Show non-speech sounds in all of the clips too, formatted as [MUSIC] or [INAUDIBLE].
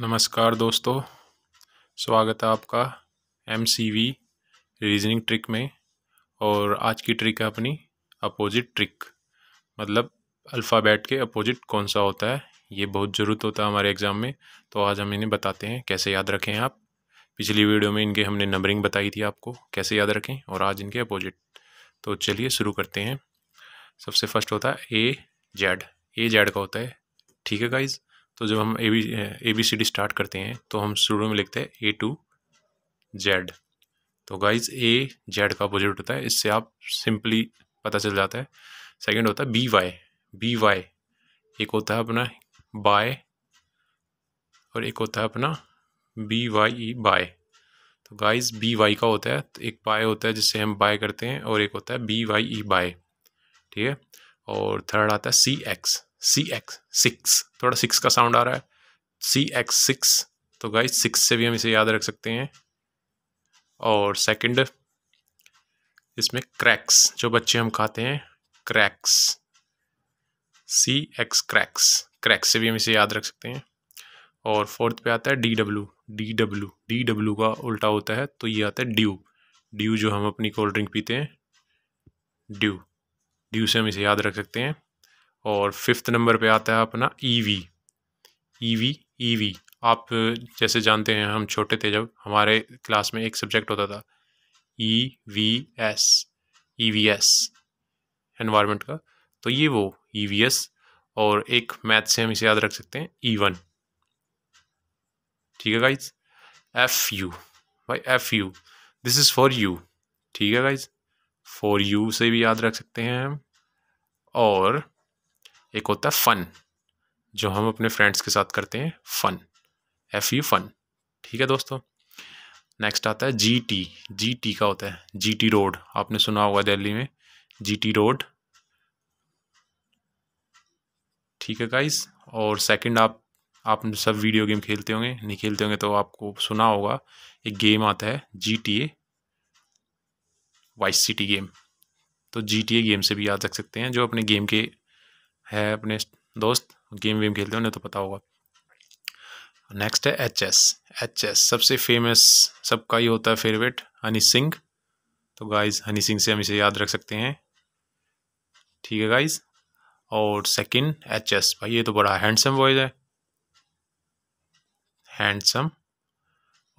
नमस्कार दोस्तों स्वागत है आपका M C V reasoning trick में और आज की ट्रिक है अपनी अपोजिट ट्रिक मतलब अल्फ़ाबेट के अपोजिट कौन सा होता है ये बहुत ज़रूरत होता है हमारे एग्ज़ाम में तो आज हम इन्हें बताते हैं कैसे याद रखें आप पिछली वीडियो में इनके हमने नंबरिंग बताई थी आपको कैसे याद रखें और आज इनके अपोजिट तो चलिए शुरू करते हैं सबसे फर्स्ट होता है ए जेड ए जेड का होता है ठीक है गाइज़ तो जब हम A B A B C D start करते हैं तो हम शुरू में लिखते हैं ए टू जेड तो गाइज ए जेड का अपोजिट होता है इससे आप सिंपली पता चल जाता है सेकंड होता है बी वाई बी वाई एक होता है अपना बाय और एक होता है अपना बी वाई ई बाय तो गाइज बी वाई का होता है तो एक बाय होता है जिससे हम बाय करते हैं और एक होता है बी वाई ई बाय ठीक है और थर्ड आता है C X C X six थोड़ा सिक्स का साउंड आ रहा है सी एक्स सिक्स तो गाइस सिक्स से भी हम इसे याद रख सकते हैं और सेकंड इसमें क्रैक्स जो बच्चे हम खाते हैं cracks C X cracks cracks से भी हम इसे याद रख सकते हैं और फोर्थ पे आता है D W D W D W का उल्टा होता है तो ये आता है ड्यू ड्यू जो हम अपनी कोल्ड ड्रिंक पीते हैं ड्यू ड्यू से हम इसे याद रख सकते हैं और फिफ्थ नंबर पे आता है अपना ईवी ईवी ईवी आप जैसे जानते हैं हम छोटे थे जब हमारे क्लास में एक सब्जेक्ट होता था E V S E V S environment का तो ये वो ई वी एस और एक मैथ से हम इसे याद रख सकते हैं ई e वन ठीक है गाइज एफ यू भाई F U this is for you ठीक है गाइज फॉर यू से भी याद रख सकते हैं हम और एक होता है फ़न जो हम अपने फ्रेंड्स के साथ करते हैं फ़न एफ यू फ़न ठीक है दोस्तों नेक्स्ट आता है जी टी जी टी का होता है जी टी रोड आपने सुना होगा दिल्ली में जी टी रोड ठीक है गाइस और सेकंड आप आप सब वीडियो गेम खेलते होंगे नहीं खेलते होंगे तो आपको सुना होगा एक गेम आता है G T A Vice City game तो जी टी ए गेम से भी याद रख सकते हैं जो अपने गेम के है अपने दोस्त गेम वेम खेलते हैं उन्हें तो पता होगा नेक्स्ट है एच एस एच एस सबसे फेमस सबका ही होता है फेवरेट हनी सिंह तो गाइस हनी सिंह से हम इसे याद रख सकते हैं ठीक है गाइस और सेकंड एच एस भाई ये तो बड़ा हैंडसम बॉयज है हैंडसम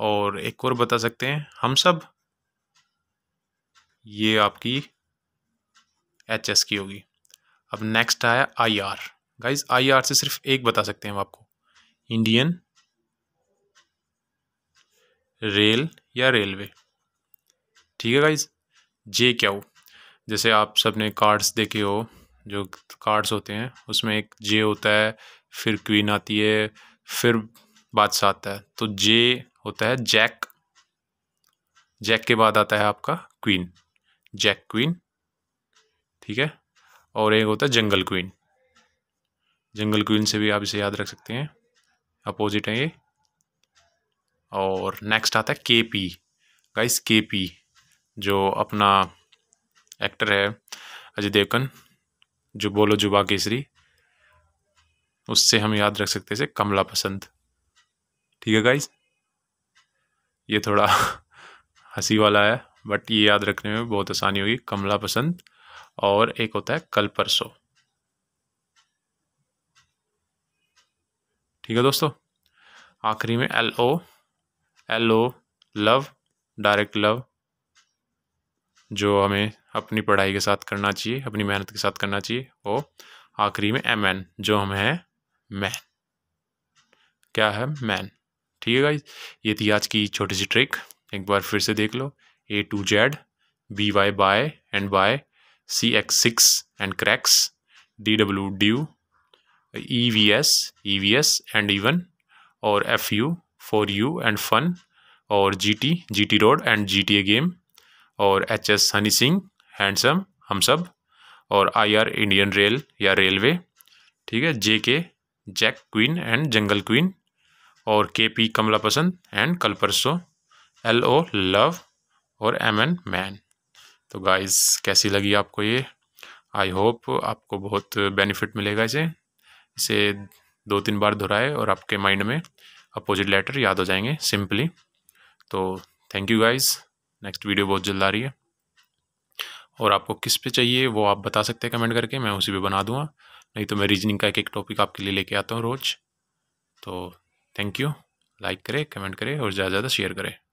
और एक और बता सकते हैं हम सब ये आपकी एच एस की होगी अब नेक्स्ट आया I R guys I R से सिर्फ एक बता सकते हैं हम आपको इंडियन रेल या रेलवे ठीक है गाइज जे क्या हो जैसे आप सबने कार्ड्स देखे हो जो कार्ड्स होते हैं उसमें एक जे होता है फिर क्वीन आती है फिर बादशाह आता है तो जे होता है जैक जैक के बाद आता है आपका क्वीन जैक क्वीन ठीक है और एक होता है जंगल क्वीन जंगल क्वीन से भी आप इसे याद रख सकते हैं अपोजिट है ये और नेक्स्ट आता है के पी गाइस के पी जो अपना एक्टर है अजय देवकन जो बोलो जुबा केसरी उससे हम याद रख सकते हैं कमला पसंद ठीक है गाइज ये थोड़ा [LAUGHS] हंसी वाला है बट ये याद रखने में बहुत आसानी होगी कमला पसंद और एक होता है कल परसों ठीक है दोस्तों आखिरी में L O L O love direct love जो हमें अपनी पढ़ाई के साथ करना चाहिए अपनी मेहनत के साथ करना चाहिए और आखिरी में एम एन जो हम हैं मैन क्या है मैन ठीक है भाई ये थी आज की छोटी सी ट्रिक एक बार फिर से देख लो A to Z B Y bye and bye CX6 and cracks, DW D EVS, EVS and even or FU, for you and fun और GT, GT road and GTA game और HS हनी सिंह हैंडसम हम सब और IR Indian rail या railway ठीक है J K jack queen and jungle queen और K P Kamla पसंद एंड कल परसों एल ओ लव और एम एन मैन तो गाइस कैसी लगी आपको ये आई होप आपको बहुत बेनिफिट मिलेगा इसे इसे दो तीन बार दोहराए और आपके माइंड में अपोजिट लेटर याद हो जाएंगे सिंपली तो thank you guys next video बहुत जल्द आ रही है और आपको किस पे चाहिए वो आप बता सकते हैं कमेंट करके मैं उसी पे बना दूंगा नहीं तो मैं रीजनिंग का एक एक टॉपिक आपके लिए लेके आता हूँ रोज़ तो थैंक यू लाइक करें कमेंट करें और ज़्यादा ज़्यादा शेयर करें